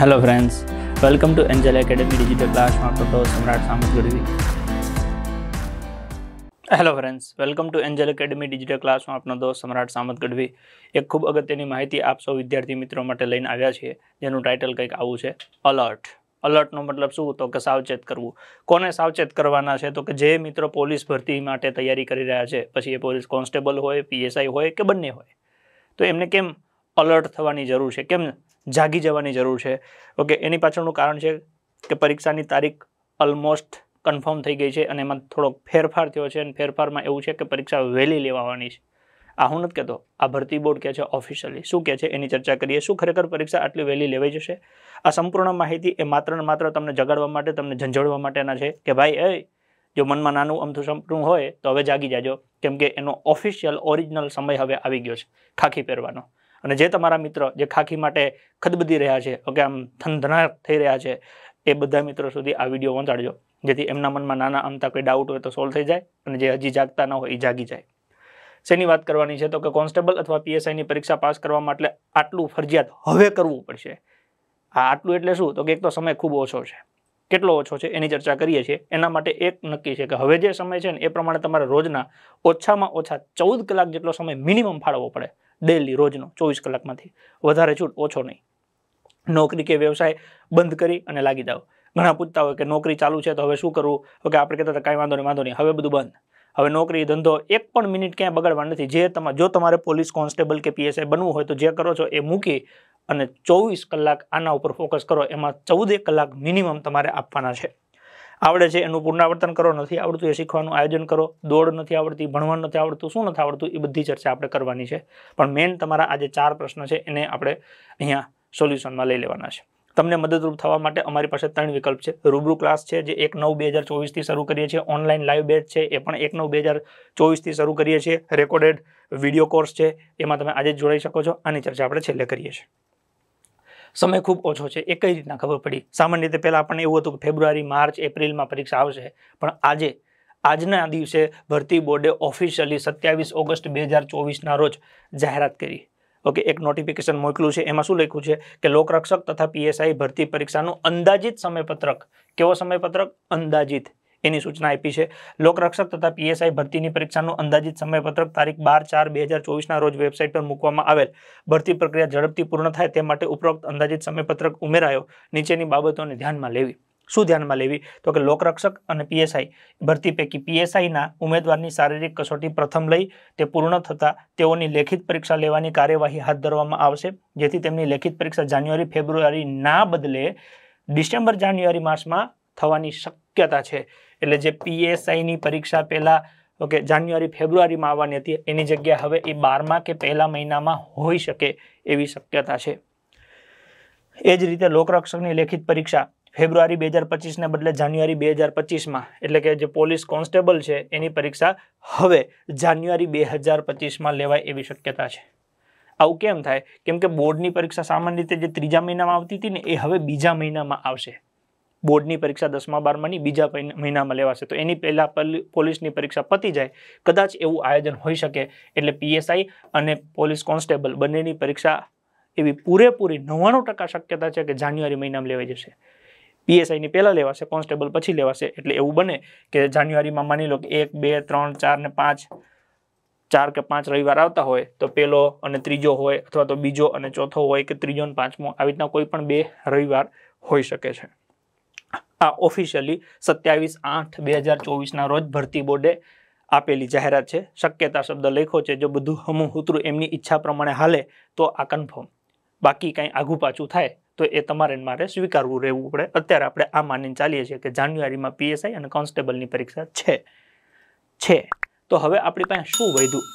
hello friends welcome to Angel Academy digital ક્લાસમાં ફોટો Samrat Samat Gadhvi hello friends welcome to Angel Academy digital ક્લાસમાં આપનો દોસ્ત સમ્રાટ સામત ગઢવી એક ખૂબ અગત્યની માહિતી આપ સૌ વિદ્યાર્થી મિત્રો માટે લઈને આવ્યા છીએ જેનું ટાઇટલ કંઈક આવું છે અલર્ટ અલર્ટનો મતલબ શું તો કે સાવચેત કરવું કોને સાવચેત કરવાના છે તો કે જે મિત્રો પોલીસ ભરતી માટે તૈયારી કરી રહ્યા છે પછી એ પોલીસ કોન્સ્ટેબલ હોય પીએસઆઈ હોય કે બંને હોય તો એમને કેમ અલર્ટ થવાની જરૂર છે કેમ જાગી જવાની જરૂર છે ઓકે એની પાછળનું કારણ છે કે પરીક્ષાની તારીખ ઓલમોસ્ટ કન્ફર્મ થઈ ગઈ છે અને એમાં થોડોક ફેરફાર થયો છે અને ફેરફારમાં એવું છે કે પરીક્ષા વહેલી લેવાવાની છે આ હું નથી કહેતો આ ભરતી બોર્ડ કહે છે ઓફિશિયલી શું કહે છે એની ચર્ચા કરીએ શું ખરેખર પરીક્ષા આટલી વહેલી લેવાઈ જશે આ સંપૂર્ણ માહિતી એ માત્ર ને માત્ર તમને જગાડવા માટે તમને ઝંઝળવા માટેના છે કે ભાઈ એ જો મનમાં નાનું અમથું સંપૂર્ણ હોય તો હવે જાગી જાજો કેમ કે એનો ઓફિશિયલ ઓરિજિનલ સમય હવે આવી ગયો છે ખાખી પહેરવાનો અને જે તમારા મિત્ર જે ખાખી માટે ખદબદી રહ્યા છે ઓકે આમ ધનધના થઈ રહ્યા છે એ બધા મિત્રો સુધી આ વિડીયો પહોંચાડજો જેથી એમના મનમાં નાના અમતા કોઈ ડાઉટ હોય તો સોલ્વ થઈ જાય અને જે હજી જાગતા ન હોય એ જાગી જાય શેની વાત કરવાની છે તો કે કોન્સ્ટેબલ અથવા પીએસઆઈની પરીક્ષા પાસ કરવા માટે આટલું ફરજિયાત હવે કરવું પડશે આ આટલું એટલે શું તો કે એક તો સમય ખૂબ ઓછો છે કેટલો ઓછો છે એની ચર્ચા કરીએ છીએ એના માટે એક નક્કી છે કે હવે જે સમય છે ને એ પ્રમાણે તમારે રોજના ઓછામાં ઓછા ચૌદ કલાક જેટલો સમય મિનિમમ ફાળવવો પડે ડેલી રોજનો ચોવીસ કલાકમાંથી વધારે છૂટ ઓછો નહીં નોકરી કે વ્યવસાય બંધ કરી અને લાગી દાવ ઘણા પૂછતા હોય કે નોકરી ચાલુ છે તો હવે શું કરવું તો કે આપણે કહેતા હતા કાંઈ વાંધો નહીં વાંધો નહીં હવે બધું બંધ હવે નોકરી ધંધો એક પણ મિનિટ ક્યાંય બગાડવા નથી જે તમારે જો તમારે પોલીસ કોન્સ્ટેબલ કે પીએસઆઈ બનવું હોય તો જે કરો છો એ મૂકી અને ચોવીસ કલાક આના ઉપર ફોકસ કરો એમાં ચૌદેક કલાક મિનિમમ તમારે આપવાના છે આવડે છે એનું પુનરાવર્તન કરો નથી આવડતું એ શીખવાનું આયોજન કરો દોડ નથી આવડતી ભણવાનું નથી આવડતું શું નથી આવડતું એ બધી ચર્ચા આપણે કરવાની છે પણ મેઇન તમારા આ જે ચાર પ્રશ્ન છે એને આપણે અહીંયા સોલ્યુશનમાં લઈ લેવાના છે તમને મદદરૂપ થવા માટે અમારી પાસે ત્રણ વિકલ્પ છે રૂબરૂ ક્લાસ છે જે એક નવ બે હજાર ચોવીસથી શરૂ કરીએ છીએ ઓનલાઈન લાઈવ બેચ છે એ પણ એક નવ બે હજાર ચોવીસથી શરૂ કરીએ છીએ રેકોર્ડેડ વિડીયો કોર્સ છે એમાં તમે આજે જોડાઈ શકો છો આની ચર્ચા આપણે છેલ્લે કરીએ છીએ સમય ખૂબ ઓછો છે એ કઈ રીતના ખબર પડી સામાન્ય રીતે પહેલાં આપણને એવું હતું કે ફેબ્રુઆરી માર્ચ એપ્રિલમાં પરીક્ષા આવશે પણ આજે આજના દિવસે ભરતી બોર્ડે ઓફિશિયલી સત્યાવીસ ઓગસ્ટ બે હજાર ચોવીસના રોજ જાહેરાત કરી ઓકે એક નોટિફિકેશન મોકલ્યું છે એમાં શું લખ્યું છે કે લોકરક્ષક તથા પીએસઆઈ ભરતી પરીક્ષાનું અંદાજિત સમયપત્રક કેવો સમયપત્રક અંદાજિત એની સૂચના આપી છે લોકરક્ષક તથા પીએસઆઈ ભરતીની પરીક્ષાનું અંદાજિત સમયપત્રક તારીખ બાર ચાર બે હજાર ચોવીસના રોજ વેબસાઇટ પર મૂકવામાં આવેલ ભરતી પ્રક્રિયા ઝડપથી પૂર્ણ થાય તે માટે ઉપરોક્ત અંદાજિત સમયપત્રક ઉમેરાયો નીચેની બાબતોને ધ્યાનમાં લેવી શું ધ્યાનમાં લેવી તો કે લોકરક્ષક અને પીએસઆઈ ભરતી પૈકી પીએસઆઈના ઉમેદવારની શારીરિક કસોટી પ્રથમ લઈ તે પૂર્ણ થતાં તેઓની લેખિત પરીક્ષા લેવાની કાર્યવાહી હાથ ધરવામાં આવશે જેથી તેમની લેખિત પરીક્ષા જાન્યુઆરી ફેબ્રુઆરીના બદલે ડિસેમ્બર જાન્યુઆરી માસમાં થવાની શક્યતા છે એટલે જે પીએસઆઈની પરીક્ષા પહેલાં ઓકે જાન્યુઆરી ફેબ્રુઆરીમાં આવવાની હતી એની જગ્યા હવે એ બારમા કે પહેલા મહિનામાં હોઈ શકે એવી શક્યતા છે એ જ રીતે લોકરક્ષકની લેખિત પરીક્ષા ફેબ્રુઆરી બે હજાર પચીસને બદલે જાન્યુઆરી બે હજાર પચીસમાં એટલે કે જે પોલીસ કોન્સ્ટેબલ છે એની પરીક્ષા હવે જાન્યુઆરી બે હજાર પચીસમાં લેવાય એવી શક્યતા છે આવું કેમ થાય કેમ કે બોર્ડની પરીક્ષા સામાન્ય રીતે જે ત્રીજા મહિનામાં આવતી હતી ને એ હવે બીજા મહિનામાં આવશે બોર્ડની પરીક્ષા દસમા બારમાની બીજા મહિનામાં લેવાશે તો એની પહેલાં પોલીસની પરીક્ષા પતી જાય કદાચ એવું આયોજન હોઈ શકે એટલે પીએસઆઈ અને પોલીસ કોન્સ્ટેબલ બંનેની પરીક્ષા એવી પૂરેપૂરી નવ્વાણું ટકા શક્યતા છે કે જાન્યુઆરી મહિનામાં લેવાઈ જશે પીએસઆઈની પહેલાં લેવાશે કોન્સ્ટેબલ પછી લેવાશે એટલે એવું બને કે જાન્યુઆરીમાં માની લો કે એક બે ત્રણ ચાર ને પાંચ ચાર કે પાંચ રવિવાર આવતા હોય તો પહેલો અને ત્રીજો હોય અથવા તો બીજો અને ચોથો હોય કે ત્રીજો અને પાંચમો આવી રીતના કોઈ પણ બે રવિવાર હોઈ શકે છે આ ઓફિશિયલી સત્યાવીસ આઠ બે હજાર ચોવીસના રોજ ભરતી બોર્ડે આપેલી જાહેરાત છે શક્યતા શબ્દ લેખો છે જો બધું હમું હુતરું એમની ઈચ્છા પ્રમાણે હાલે તો આ કન્ફર્મ બાકી કાંઈ આઘું પાછું થાય તો એ તમારે મારે સ્વીકારવું રહેવું પડે અત્યારે આપણે આ માનીને ચાલીએ છીએ કે જાન્યુઆરીમાં પીએસઆઈ અને કોન્સ્ટેબલની પરીક્ષા છે છે તો હવે આપણી પાસે શું વધ્યું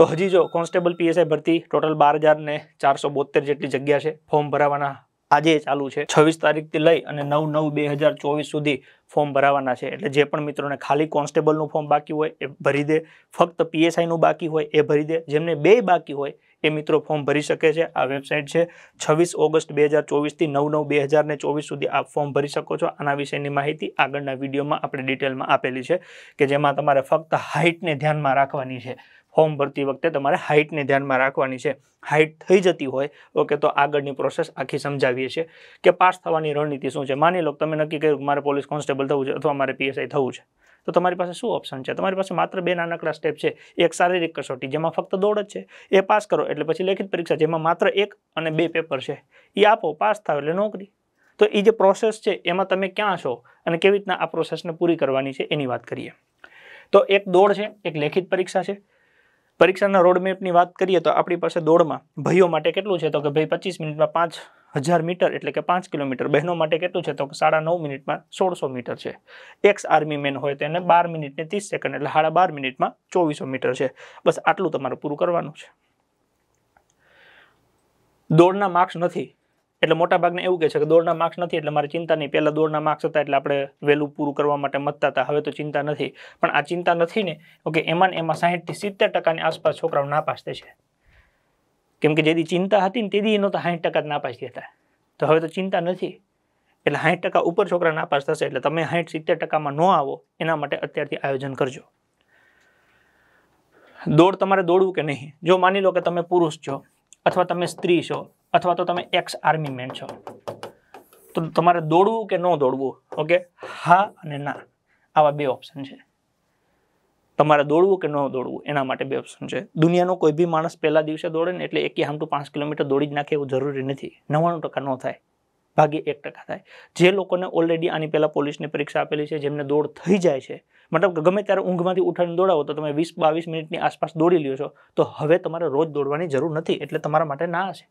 તો હજી જો કોન્સ્ટેબલ પીએસઆઈ ભરતી ટોટલ બાર હજાર ને ચારસો બોતેર જેટલી જગ્યા છે ફોર્મ ભરાવાના આજે ચાલુ છે છવ્વીસ તારીખથી લઈ અને નવ નવ બે હજાર ચોવીસ સુધી ફોર્મ ભરાવાના છે એટલે જે પણ મિત્રોને ખાલી કોન્સ્ટેબલનું ફોર્મ બાકી હોય એ ભરી દે ફક્ત પીએસઆઈનું બાકી હોય એ ભરી દે જેમને બે બાકી હોય એ મિત્રો ફોર્મ ભરી શકે છે આ વેબસાઇટ છે છવ્વીસ ઓગસ્ટ બે હજાર ચોવીસથી નવ નવ બે હજાર ને ચોવીસ સુધી આ ફોર્મ ભરી શકો છો આના વિશેની માહિતી આગળના વિડીયોમાં આપણે ડિટેલમાં આપેલી છે કે જેમાં તમારે ફક્ત હાઇટને ધ્યાનમાં રાખવાની છે ફોર્મ ભરતી વખતે તમારે હાઇટને ધ્યાનમાં રાખવાની છે હાઇટ થઈ જતી હોય ઓકે તો આગળની પ્રોસેસ આખી સમજાવીએ છીએ કે પાસ થવાની રણનીતિ શું છે માની લો તમે નક્કી કર્યું મારે પોલીસ કોન્સ્ટેબલ થવું છે અથવા મારે પીએસઆઈ થવું છે તો તમારી પાસે શું ઓપ્શન છે તમારી પાસે માત્ર બે નાનકડા સ્ટેપ છે એક શારીરિક કસોટી જેમાં ફક્ત દોડ જ છે એ પાસ કરો એટલે પછી લેખિત પરીક્ષા જેમાં માત્ર એક અને બે પેપર છે એ આપો પાસ થાવ એટલે નોકરી તો એ જે પ્રોસેસ છે એમાં તમે ક્યાં છો અને કેવી રીતના આ પ્રોસેસને પૂરી કરવાની છે એની વાત કરીએ તો એક દોડ છે એક લેખિત પરીક્ષા છે પરીક્ષાના રોડમેપની વાત કરીએ તો આપણી પાસે દોડમાં ભાઈઓ માટે કેટલું છે તો કે ભાઈ પચીસ મિનિટમાં પાંચ હજાર મીટર એટલે કે પાંચ કિલોમીટર બહેનો માટે કેટલું છે તો સાડા નવ મિનિટમાં સોળસો મીટર છે એક્સ આર્મી મેન હોય તો એને બાર મિનિટને ત્રીસ સેકન્ડ એટલે સાડા બાર મિનિટમાં ચોવીસો મીટર છે બસ આટલું તમારું પૂરું કરવાનું છે દોડના માર્ક્સ નથી એટલે મોટાભાગને એવું કે છે કે દોડના માર્ક્સ નથી એટલે મારે ચિંતા નહીં પહેલાં દોડના માર્ક્સ હતા એટલે આપણે વહેલું પૂરું કરવા માટે મતતા હતા હવે તો ચિંતા નથી પણ આ ચિંતા નથી ને ઓકે એમાં એમાં સાહીઠથી સિત્તેર ટકાની આસપાસ છોકરાઓ નાપાસ થશે કેમ કે જેથી ચિંતા હતી ને તેથી એનો તો સાઠ ટકા જ નાપાસ થતા તો હવે તો ચિંતા નથી એટલે સાઠ ટકા ઉપર છોકરા નાપાસ થશે એટલે તમે સાઠ સિત્તેર ટકામાં ન આવો એના માટે અત્યારથી આયોજન કરજો દોડ તમારે દોડવું કે નહીં જો માની લો કે તમે પુરુષ છો અથવા તમે સ્ત્રી છો અથવા તો તમે એક્સ આર્મી મેન છો તો તમારે દોડવું કે ન દોડવું ઓકે હા અને ના આવા બે ઓપ્શન છે તમારે દોડવું કે ન દોડવું એના માટે બે ઓપ્શન છે દુનિયાનો કોઈ બી માણસ પહેલા દિવસે દોડે ને એટલે એકી હામટું પાંચ કિલોમીટર દોડી જ નાખે એવું જરૂરી નથી નવ્વાણું ટકા ન થાય ભાગે એક ટકા થાય જે લોકોને ઓલરેડી આની પહેલાં પોલીસની પરીક્ષા આપેલી છે જેમને દોડ થઈ જાય છે મતલબ ગમે ત્યારે ઊંઘમાંથી ઉઠાવીને દોડાવો તો તમે વીસ બાવીસ મિનિટની આસપાસ દોડી લ્યો છો તો હવે તમારે રોજ દોડવાની જરૂર નથી એટલે તમારા માટે ના હશે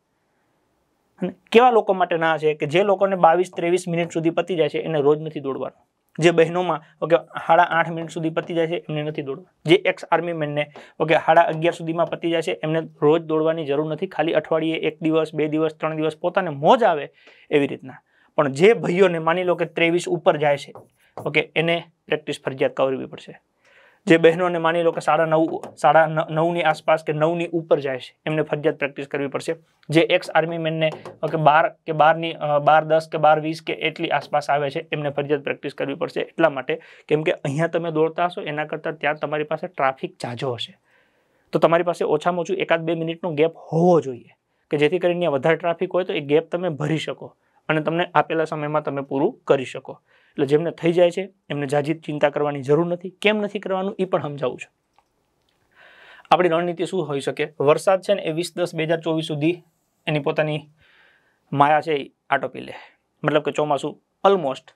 કેવા લોકો માટે ના છે કે જે લોકોને બાવીસ ત્રેવીસ મિનિટ સુધી પતી જાય છે એને રોજ નથી દોડવાનું જે બહેનોમાં ઓકે હાડા આઠ મિનિટ સુધી પતી જાય છે એમને નથી દોડવા જે એક્સ આર્મી મેનને ઓકે હાડા અગિયાર સુધીમાં પતી જાય છે એમને રોજ દોડવાની જરૂર નથી ખાલી અઠવાડિયે એક દિવસ બે દિવસ ત્રણ દિવસ પોતાને મોજ આવે એવી રીતના પણ જે ભાઈઓને માની લો કે ત્રેવીસ ઉપર જાય છે ઓકે એને પ્રેક્ટિસ ફરજિયાત કરવી પડશે જે બહેનોને માની લો કે સાડા નવ સાડા નવની આસપાસ કે નવની ઉપર જાય છે એમને ફરજિયાત પ્રેક્ટિસ કરવી પડશે જે એક્સ આર્મી મેનને કે બાર કે બારની બાર દસ કે બાર વીસ કે એટલી આસપાસ આવે છે એમને ફરજિયાત પ્રેક્ટિસ કરવી પડશે એટલા માટે કેમ કે અહીંયા તમે દોડતા હશો એના કરતાં ત્યાં તમારી પાસે ટ્રાફિક ઝાઝો હશે તો તમારી પાસે ઓછામાં ઓછું એકાદ બે મિનિટનો ગેપ હોવો જોઈએ કે જેથી કરીને વધારે ટ્રાફિક હોય તો એ ગેપ તમે ભરી શકો અને તમને આપેલા સમયમાં તમે પૂરું કરી શકો એટલે જેમને થઈ જાય છે એમને જાજી ચિંતા કરવાની જરૂર નથી કેમ નથી કરવાનું એ પણ સમજાવું છું આપણી રણનીતિ શું હોઈ શકે વરસાદ છે ને એ વીસ દસ બે હજાર ચોવીસ સુધી એની પોતાની માયા છે એ આટોપી લે મતલબ કે ચોમાસું ઓલમોસ્ટ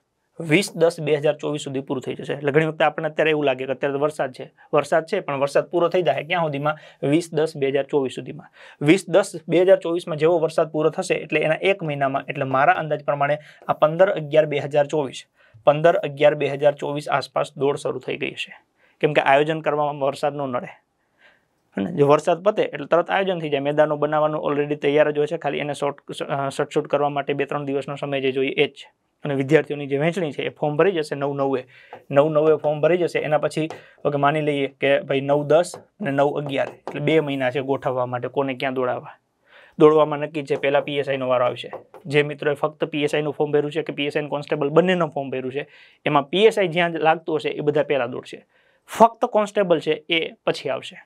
વીસ દસ બે હજાર ચોવીસ સુધી પૂરું થઈ જશે એટલે ઘણી વખતે આપણને અત્યારે એવું લાગે કે અત્યારે વરસાદ છે વરસાદ છે પણ વરસાદ પૂરો થઈ જાય ક્યાં સુધીમાં વીસ દસ બે હજાર ચોવીસ સુધીમાં વીસ દસ બે હજાર ચોવીસમાં જેવો વરસાદ પૂરો થશે એટલે એના એક મહિનામાં એટલે મારા અંદાજ પ્રમાણે આ પંદર અગિયાર બે હજાર ચોવીસ પંદર અગિયાર બે હજાર ચોવીસ આસપાસ દોડ શરૂ થઈ ગઈ હશે કેમ કે આયોજન કરવામાં વરસાદ ન નડે અને જો વરસાદ પતે એટલે તરત આયોજન થઈ જાય મેદાનો બનાવવાનું ઓલરેડી તૈયાર જ હોય છે ખાલી એને શોર્ટ શટશૂટ કરવા માટે બે ત્રણ દિવસનો સમય જે જોઈએ એ જ છે અને વિદ્યાર્થીઓની જે વહેંચણી છે એ ફોર્મ ભરી જશે નવ નવે નવ નવે ફોર્મ ભરી જશે એના પછી માની લઈએ કે ભાઈ નવ દસ અને નવ અગિયાર એટલે બે મહિના છે ગોઠવવા માટે કોને ક્યાં દોડાવવા દોડવામાં નક્કી છે પહેલાં પીએસઆઈનો વારો આવશે જે મિત્રોએ ફક્ત પીએસઆઈનું ફોર્મ ભર્યું છે કે પીએસઆઈ કોન્સ્ટેબલ બંનેનું ફોર્મ ભર્યું છે એમાં પીએસઆઈ જ્યાં લાગતું હશે એ બધા પહેલાં દોડશે ફક્ત કોન્સ્ટેબલ છે એ પછી આવશે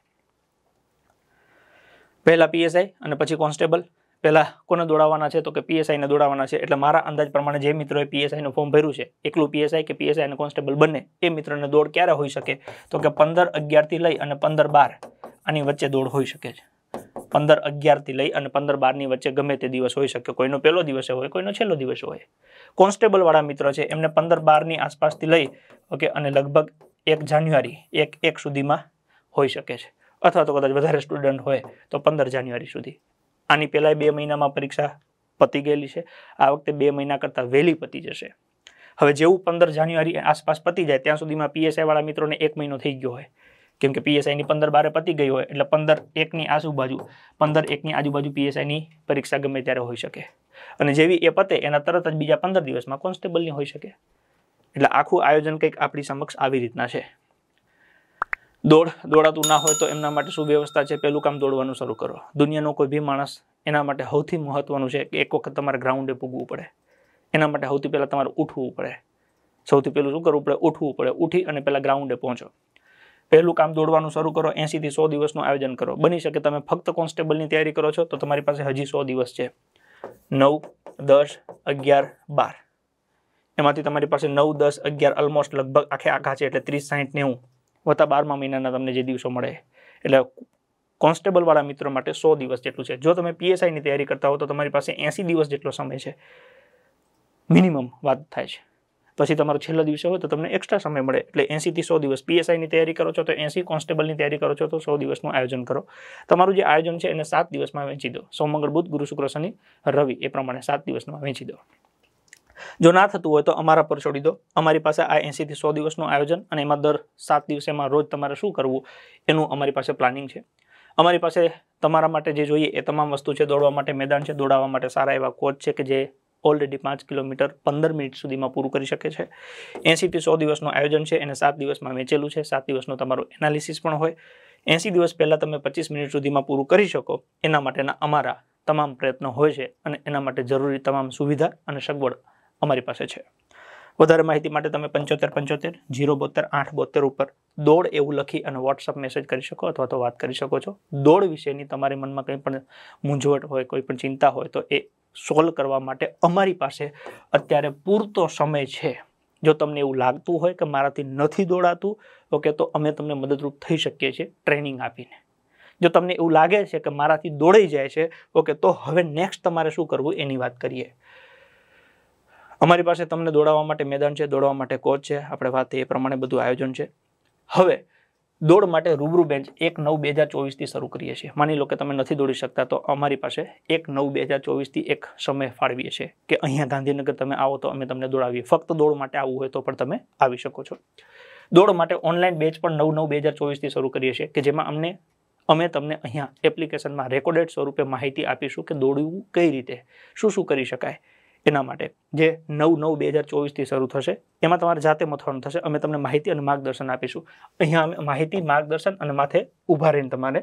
પહેલાં પીએસઆઈ અને પછી કોન્સ્ટેબલ પહેલાં કોને દોડાવવાના છે તો કે પીએસઆઈને દોડાવવાના છે એટલે મારા અંદાજ પ્રમાણે જે મિત્રોએ પીએસઆઈનું ફોર્મ ભર્યું છે એકલું પીએસઆઈ કે પીએસઆઈ અને કોન્સ્ટેબલ બંને એ મિત્રોને દોડ ક્યારે હોઈ શકે તો કે પંદર અગિયારથી લઈ અને પંદર બાર આની વચ્ચે દોડ હોઈ શકે છે પંદર અગિયારથી લઈ અને પંદર બારની વચ્ચે ગમે તે દિવસ હોઈ શકે કોઈનો પહેલો દિવસે હોય કોઈનો છેલ્લો દિવસ હોય કોન્સ્ટેબલવાળા મિત્ર છે એમને પંદર બારની આસપાસથી લઈ ઓકે અને લગભગ એક જાન્યુઆરી એક એક સુધીમાં હોઈ શકે છે અથવા તો કદાચ વધારે સ્ટુડન્ટ હોય તો પંદર જાન્યુઆરી સુધી આની પહેલાં બે મહિનામાં પરીક્ષા પતી ગયેલી છે આ વખતે બે મહિના કરતાં વહેલી પતી જશે હવે જેવું પંદર જાન્યુઆરી આસપાસ પતી જાય ત્યાં સુધીમાં પીએસઆઈવાળા મિત્રોને એક મહિનો થઈ ગયો હોય કેમ કે પીએસઆઈની પંદર બારે પતી ગઈ હોય એટલે પંદર એકની આજુબાજુ પંદર એકની આજુબાજુ પીએસઆઈની પરીક્ષા ગમે ત્યારે હોઈ શકે અને જેવી એ પતે એના તરત જ બીજા પંદર દિવસમાં કોન્સ્ટેબલની હોઈ શકે એટલે આખું આયોજન કંઈક આપણી સમક્ષ આવી રીતના છે દોડ દોડાતું ના હોય તો એમના માટે શું વ્યવસ્થા છે પહેલું કામ દોડવાનું શરૂ કરો દુનિયાનો કોઈ બી માણસ એના માટે સૌથી મહત્વનું છે કે એક વખત તમારે ગ્રાઉન્ડે પૂગવું પડે એના માટે સૌથી પહેલાં તમારે ઉઠવું પડે સૌથી પહેલું શું કરવું પડે ઉઠવું પડે ઉઠી અને પહેલાં ગ્રાઉન્ડે પહોંચો પહેલું કામ દોડવાનું શરૂ કરો એંસીથી સો દિવસનું આયોજન કરો બની શકે તમે ફક્ત કોન્સ્ટેબલની તૈયારી કરો છો તો તમારી પાસે હજી સો દિવસ છે નવ દસ અગિયાર બાર એમાંથી તમારી પાસે નવ દસ અગિયાર ઓલમોસ્ટ લગભગ આખે આખા છે એટલે ત્રીસ સાહીઠ નેવું વત્તા બારમા મહિનાના તમને જે દિવસો મળે એટલે કોન્સ્ટેબલવાળા મિત્રો માટે સો દિવસ જેટલું છે જો તમે પીએસઆઈની તૈયારી કરતા હો તો તમારી પાસે એંસી દિવસ જેટલો સમય છે મિનિમમ વાત થાય છે પછી તમારો છેલ્લો દિવસે હોય તો તમને એક્સ્ટ્રા સમય મળે એટલે એંસીથી સો દિવસ પીએસઆઈની તૈયારી કરો છો તો એસી કોન્સ્ટેબલની તૈયારી કરો છો તો સો દિવસનું આયોજન કરો તમારું જે આયોજન છે એને સાત દિવસમાં વેચી દો સોમ મંગળ બુધ ગુરુ શુક્ર શનિ રવિ એ પ્રમાણે સાત દિવસમાં વહેંચી દો જો ના થતું હોય તો અમારા પર છોડી દો અમારી પાસે આ એંસીથી સો દિવસનું આયોજન અને એમાં દર સાત દિવસેમાં રોજ તમારે શું કરવું એનું અમારી પાસે પ્લાનિંગ છે અમારી પાસે તમારા માટે જે જોઈએ એ તમામ વસ્તુ છે દોડવા માટે મેદાન છે દોડાવવા માટે સારા એવા કોચ છે કે જે ઓલરેડી પાંચ કિલોમીટર પંદર મિનિટ સુધીમાં પૂરું કરી શકે છે એંસીથી સો દિવસનું આયોજન છે એને સાત દિવસમાં વેચેલું છે સાત દિવસનો તમારો એનાલિસિસ પણ હોય એંસી દિવસ પહેલાં તમે પચીસ મિનિટ સુધીમાં પૂરું કરી શકો એના માટેના અમારા તમામ પ્રયત્નો હોય છે અને એના માટે જરૂરી તમામ સુવિધા અને સગવડ અમારી પાસે છે વધારે માહિતી માટે તમે પંચોતેર પંચોતેર જીરો બોતેર આઠ બોતેર ઉપર દોડ એવું લખી અને વોટ્સઅપ મેસેજ કરી શકો અથવા તો વાત કરી શકો છો દોડ વિશેની તમારી મનમાં કંઈ પણ મૂંઝવટ હોય કોઈ પણ ચિંતા હોય તો એ સોલ્વ કરવા માટે અમારી પાસે અત્યારે પૂરતો સમય છે જો તમને એવું લાગતું હોય કે મારાથી નથી દોડાતું ઓકે તો અમે તમને મદદરૂપ થઈ શકીએ છીએ ટ્રેનિંગ આપીને જો તમને એવું લાગે છે કે મારાથી દોડાઈ જાય છે ઓકે તો હવે નેક્સ્ટ તમારે શું કરવું એની વાત કરીએ અમારી પાસે તમને દોડાવવા માટે મેદાન છે દોડવા માટે કોચ છે આપણે વાત એ પ્રમાણે બધું આયોજન છે હવે દોડ માટે રૂબરૂ બેન્ચ એક નવ બે હજાર ચોવીસથી શરૂ કરીએ છીએ માની લો કે તમે નથી દોડી શકતા તો અમારી પાસે એક નવ બે હજાર ચોવીસથી એક સમય ફાળવીએ છીએ કે અહીંયા ગાંધીનગર તમે આવો તો અમે તમને દોડાવીએ ફક્ત દોડ માટે આવવું હોય તો પણ તમે આવી શકો છો દોડ માટે ઓનલાઈન બેચ પણ નવ નવ બે હજાર ચોવીસથી શરૂ કરીએ છીએ કે જેમાં અમને અમે તમને અહીંયા એપ્લિકેશનમાં રેકોર્ડેડ સ્વરૂપે માહિતી આપીશું કે દોડવું કઈ રીતે શું શું કરી શકાય એના માટે જે નવ નવ બે હજાર ચોવીસથી શરૂ થશે એમાં તમારે જાતે મથવાનું થશે અમે તમને માહિતી અને માર્ગદર્શન આપીશું અહીંયા અમે માહિતી માર્ગદર્શન અને માથે ઊભા રહીને તમારે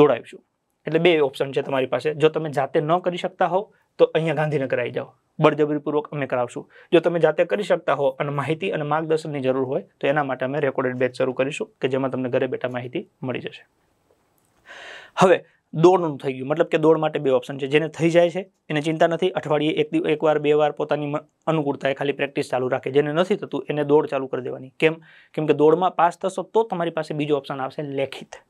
દોડાવીશું એટલે બે ઓપ્શન છે તમારી પાસે જો તમે જાતે ન કરી શકતા હો તો અહીંયા ગાંધીનગર આવી જાઓ બળજબરીપૂર્વક અમે કરાવશું જો તમે જાતે કરી શકતા હો અને માહિતી અને માર્ગદર્શનની જરૂર હોય તો એના માટે અમે રેકોર્ડેડ બેચ શરૂ કરીશું કે જેમાં તમને ઘરે બેઠા માહિતી મળી જશે હવે દોડનું થઈ ગયું મતલબ કે દોડ માટે બે ઓપ્શન છે જેને થઈ જાય છે એને ચિંતા નથી અઠવાડિયે એક એકવાર બે વાર પોતાની અનુકૂળતાએ ખાલી પ્રેક્ટિસ ચાલુ રાખે જેને નથી થતું એને દોડ ચાલુ કરી દેવાની કેમ કેમ કે દોડમાં પાસ થશો તો તમારી પાસે બીજો ઓપ્શન આવશે લેખિત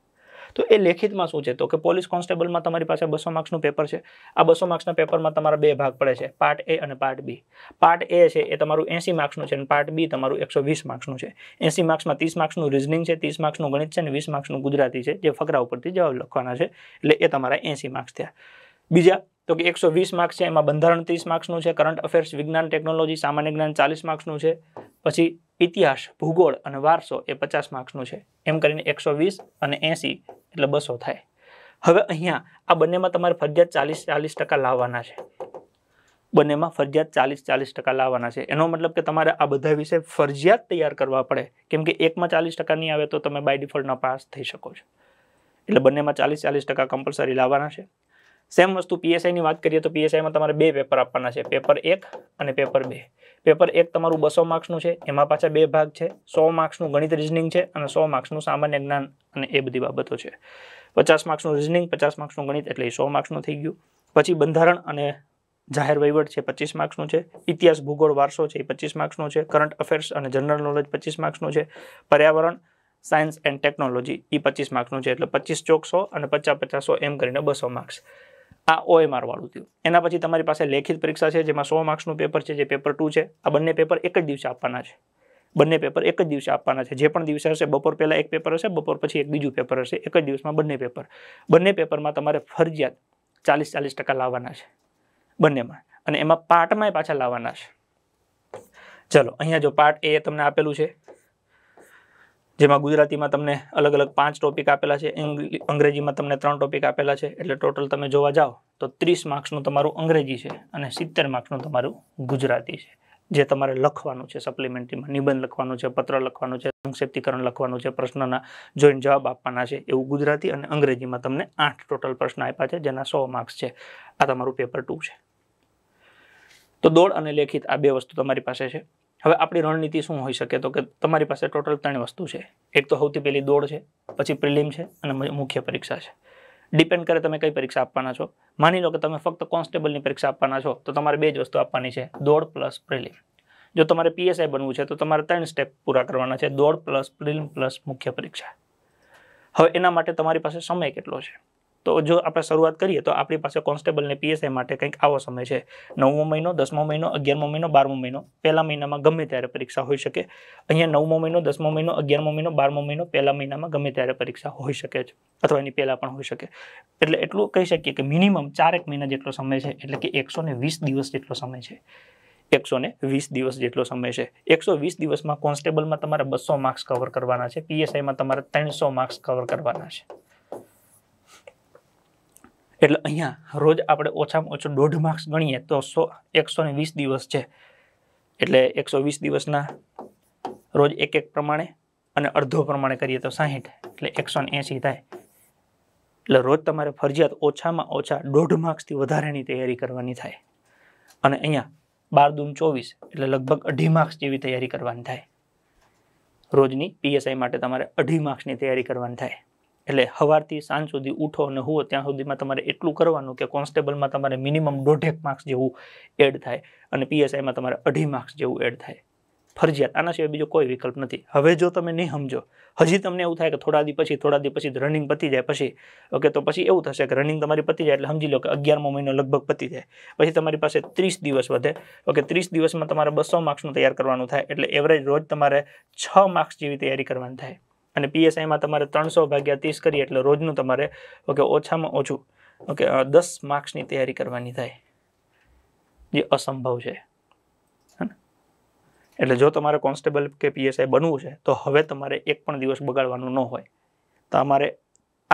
તો એ લેખિતમાં શું છે તો કે પોલીસ કોન્સ્ટેબલમાં તમારી પાસે બસો માર્ક્સનું પેપર છે આ બસો માર્ક્સના પેપરમાં તમારા બે ભાગ પડે છે પાર્ટ એ અને પાર્ટ બી પાર્ટ એ છે એ તમારું એંસી માર્ક્સનું છે અને પાર્ટ બી તમારું એકસો વીસ માર્ક્સનું છે એસી માર્ક્સમાં ત્રીસ માર્ક્સનું રિઝનિંગ છે ત્રીસ માર્ક્સનું ગણિત છે અને વીસ માર્ક્સનું ગુજરાતી છે જે ફકરા ઉપરથી જવાબ લખવાના છે એટલે એ તમારા એંસી માર્ક્સ થયા બીજા તો કે એકસો વીસ માર્ક્સ છે એમાં બંધારણ ત્રીસ માર્ક્સનું છે કરંટ અફેર્સ વિજ્ઞાન ટેકનોલોજી સામાન્ય જ્ઞાન ચાલીસ માર્ક્સનું છે પછી ઇતિહાસ ભૂગોળ અને વારસો એ પચાસ માર્ક્સનું છે એમ કરીને એકસો વીસ અને એંસી એટલે બસો થાય હવે અહીંયા આ બંનેમાં તમારે ફરજિયાત ચાલીસ ચાલીસ ટકા લાવવાના છે બંનેમાં ફરજિયાત ચાલીસ ચાલીસ ટકા લાવવાના છે એનો મતલબ કે તમારે આ બધા વિષય ફરજિયાત તૈયાર કરવા પડે કેમ કે એકમાં ચાલીસ ટકા નહીં આવે તો તમે બાય ડિફોલ્ટના પાસ થઈ શકો છો એટલે બંનેમાં ચાલીસ ચાલીસ ટકા કમ્પલસરી લાવવાના છે સેમ વસ્તુ પીએસઆઈની વાત કરીએ તો પીએસઆઈમાં તમારે બે પેપર આપવાના છે પેપર એક અને પેપર બે પેપર એક તમારું બસો માર્ક્સનું છે એમાં પાછા બે ભાગ છે સો માર્ક્સનું ગણિત રિઝનિંગ છે અને સો માર્ક્સનું સામાન્ય જ્ઞાન અને એ બધી બાબતો છે પચાસ માર્ક્સનું રિઝનિંગ પચાસ માર્ક્સનું ગણિત એટલે સો માર્ક્સનું થઈ ગયું પછી બંધારણ અને જાહેર વહીવટ છે પચીસ માર્ક્સનું છે ઇતિહાસ ભૂગોળ વારસો છે એ પચીસ માર્ક્સનો છે કરંટ અફેર્સ અને જનરલ નોલેજ પચીસ માર્ક્સનું છે પર્યાવરણ સાયન્સ એન્ડ ટેકનોલોજી એ પચીસ માર્ક્સનું છે એટલે પચીસ ચોકસો અને પચાસ પચાસો એમ કરીને બસો માર્ક્સ આ ઓએમઆર વાળું થયું એના પછી તમારી પાસે લેખિત પરીક્ષા છે જેમાં સો માર્ક્સનું પેપર છે જે પેપર ટુ છે આ બંને પેપર એક જ દિવસે આપવાના છે બંને પેપર એક જ દિવસે આપવાના છે જે પણ દિવસે હશે બપોર પહેલાં એક પેપર હશે બપોર પછી એક બીજું પેપર હશે એક જ દિવસમાં બંને પેપર બંને પેપરમાં તમારે ફરજિયાત ચાલીસ ચાલીસ ટકા લાવવાના છે બંનેમાં અને એમાં પાર્ટમાંય પાછા લાવવાના છે ચલો અહીંયા જો પાર્ટ એ તમને આપેલું છે જેમાં ગુજરાતીમાં તમને અલગ અલગ પાંચ ટોપિક આપેલા છે અંગ્રેજીમાં તમને ત્રણ ટોપિક આપેલા છે એટલે ટોટલ તમે જોવા જાઓ તો ત્રીસ માર્ક્સનું તમારું અંગ્રેજી છે અને સિત્તેર માર્ક્સનું તમારું ગુજરાતી છે જે તમારે લખવાનું છે સપ્લિમેન્ટરીમાં નિબંધ લખવાનું છે પત્ર લખવાનું છે સંક્ષેપ્તિકરણ લખવાનું છે પ્રશ્નના જોઈન્ટ જવાબ આપવાના છે એવું ગુજરાતી અને અંગ્રેજીમાં તમને આઠ ટોટલ પ્રશ્ન આપ્યા છે જેના સો માર્ક્સ છે આ તમારું પેપર ટુ છે તો દોડ અને લેખિત આ બે વસ્તુ તમારી પાસે છે હવે આપણી રણનીતિ શું હોઈ શકે તો કે તમારી પાસે ટોટલ ત્રણ વસ્તુ છે એક તો સૌથી પહેલી દોડ છે પછી પ્રિલિમ છે અને મુખ્ય પરીક્ષા છે ડિપેન્ડ કરે તમે કઈ પરીક્ષા આપવાના છો માની લો કે તમે ફક્ત કોન્સ્ટેબલની પરીક્ષા આપવાના છો તો તમારે બે જ વસ્તુ આપવાની છે દોડ પ્લસ પ્રિલિમ જો તમારે પીએસઆઈ બનવું છે તો તમારે ત્રણ સ્ટેપ પૂરા કરવાના છે દોડ પ્લસ પ્રિલિમ પ્લસ મુખ્ય પરીક્ષા હવે એના માટે તમારી પાસે સમય કેટલો છે તો જો આપણે શરૂઆત કરીએ તો આપણી પાસે કોન્સ્ટેબલને પીએસઆઈ માટે કંઈક આવો સમય છે નવમો મહિનો દસમો મહિનો અગિયારમો મહિનો બારમો મહિનો પહેલા મહિનામાં ગમે ત્યારે પરીક્ષા હોઈ શકે અહીંયા નવમો મહિનો દસમો મહિનો અગિયારમો મહિનો બારમો મહિનો પહેલા મહિનામાં ગમે ત્યારે પરીક્ષા હોઈ શકે છે અથવા એની પહેલાં પણ હોઈ શકે એટલે એટલું કહી શકીએ કે મિનિમમ ચારેક મહિના જેટલો સમય છે એટલે કે એકસો વીસ દિવસ જેટલો સમય છે એકસો ને વીસ દિવસ જેટલો સમય છે એકસો વીસ દિવસમાં કોન્સ્ટેબલમાં તમારે બસો માર્ક્સ કવર કરવાના છે પીએસઆઈમાં તમારે ત્રણસો માર્ક્સ કવર કરવાના છે એટલે અહીંયા રોજ આપણે ઓછામાં ઓછું દોઢ માર્ક્સ ગણીએ તો સો એકસો વીસ દિવસ છે એટલે એકસો વીસ દિવસના રોજ એક એક પ્રમાણે અને અડધો પ્રમાણે કરીએ તો સાહીઠ એટલે એકસો ને એંસી થાય એટલે રોજ તમારે ફરજિયાત ઓછામાં ઓછા દોઢ માર્ક્સથી વધારેની તૈયારી કરવાની થાય અને અહીંયા બાર દૂમ ચોવીસ એટલે લગભગ અઢી માર્ક્સ જેવી તૈયારી કરવાની થાય રોજની પીએસઆઈ માટે તમારે અઢી માર્ક્સની તૈયારી કરવાની થાય એટલે સવારથી સાંજ સુધી ઉઠો અને હુઓ ત્યાં સુધીમાં તમારે એટલું કરવાનું કે કોન્સ્ટેબલમાં તમારે મિનિમમ દોઢેક માર્ક્સ જેવું એડ થાય અને પીએસઆઈમાં તમારે અઢી માર્ક્સ જેવું એડ થાય ફરજિયાત આના સિવાય બીજો કોઈ વિકલ્પ નથી હવે જો તમે નહીં સમજો હજી તમને એવું થાય કે થોડા દી પછી થોડા દી પછી રનિંગ પતી જાય પછી ઓકે તો પછી એવું થશે કે રનિંગ તમારી પતી જાય એટલે સમજી લો કે અગિયારમો મહિનો લગભગ પતી જાય પછી તમારી પાસે ત્રીસ દિવસ વધે ઓકે ત્રીસ દિવસમાં તમારે બસો માર્ક્સનું તૈયાર કરવાનું થાય એટલે એવરેજ રોજ તમારે છ માર્ક્સ જેવી તૈયારી કરવાની થાય અને પીએસઆઈમાં તમારે ત્રણસો ભાગ્યા ત્રીસ કરીએ એટલે રોજનું તમારે ઓકે ઓછામાં ઓછું ઓકે દસ માર્ક્સની તૈયારી કરવાની થાય જે અસંભવ છે એટલે જો તમારે કોન્સ્ટેબલ કે પીએસઆઈ બનવું છે તો હવે તમારે એક પણ દિવસ બગાડવાનું ન હોય તો અમારે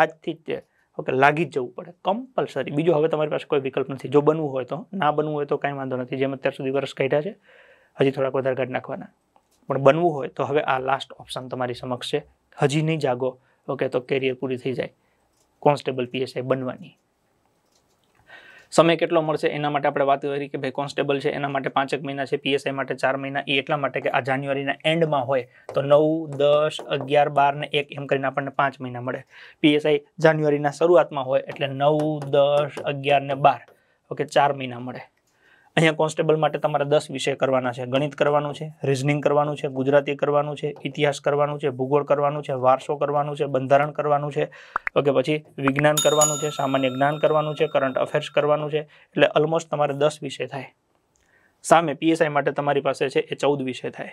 આજથી જ ઓકે લાગી જ જવું પડે કમ્પલસરી બીજું હવે તમારી પાસે કોઈ વિકલ્પ નથી જો બનવું હોય તો ના બનવું હોય તો કાંઈ વાંધો નથી જેમ અત્યાર સુધી વર્ષ કાઢ્યા છે હજી થોડાક વધારે કાઢી નાખવાના પણ બનવું હોય તો હવે આ લાસ્ટ ઓપ્શન તમારી સમક્ષ છે હજી નહીં જાગો ઓકે તો કેરિયર પૂરી થઈ જાય કોન્સ્ટેબલ પીએસઆઈ બનવાની સમય કેટલો મળશે એના માટે આપણે વાત કરી કે ભાઈ કોન્સ્ટેબલ છે એના માટે પાંચેક મહિના છે પીએસઆઈ માટે ચાર મહિના એ એટલા માટે કે આ જાન્યુઆરીના એન્ડમાં હોય તો નવ દસ અગિયાર બાર ને એક એમ કરીને આપણને પાંચ મહિના મળે પીએસઆઈ જાન્યુઆરીના શરૂઆતમાં હોય એટલે નવ દસ અગિયાર ને બાર ઓકે ચાર મહિના મળે અહીંયા કોન્સ્ટેબલ માટે તમારે દસ વિષય કરવાના છે ગણિત કરવાનું છે રિઝનિંગ કરવાનું છે ગુજરાતી કરવાનું છે ઇતિહાસ કરવાનું છે ભૂગોળ કરવાનું છે વારસો કરવાનું છે બંધારણ કરવાનું છે ઓકે પછી વિજ્ઞાન કરવાનું છે સામાન્ય જ્ઞાન કરવાનું છે કરંટ અફેર્સ કરવાનું છે એટલે ઓલમોસ્ટ તમારે દસ વિષય થાય સામે પીએસઆઈ માટે તમારી પાસે છે એ ચૌદ વિષય થાય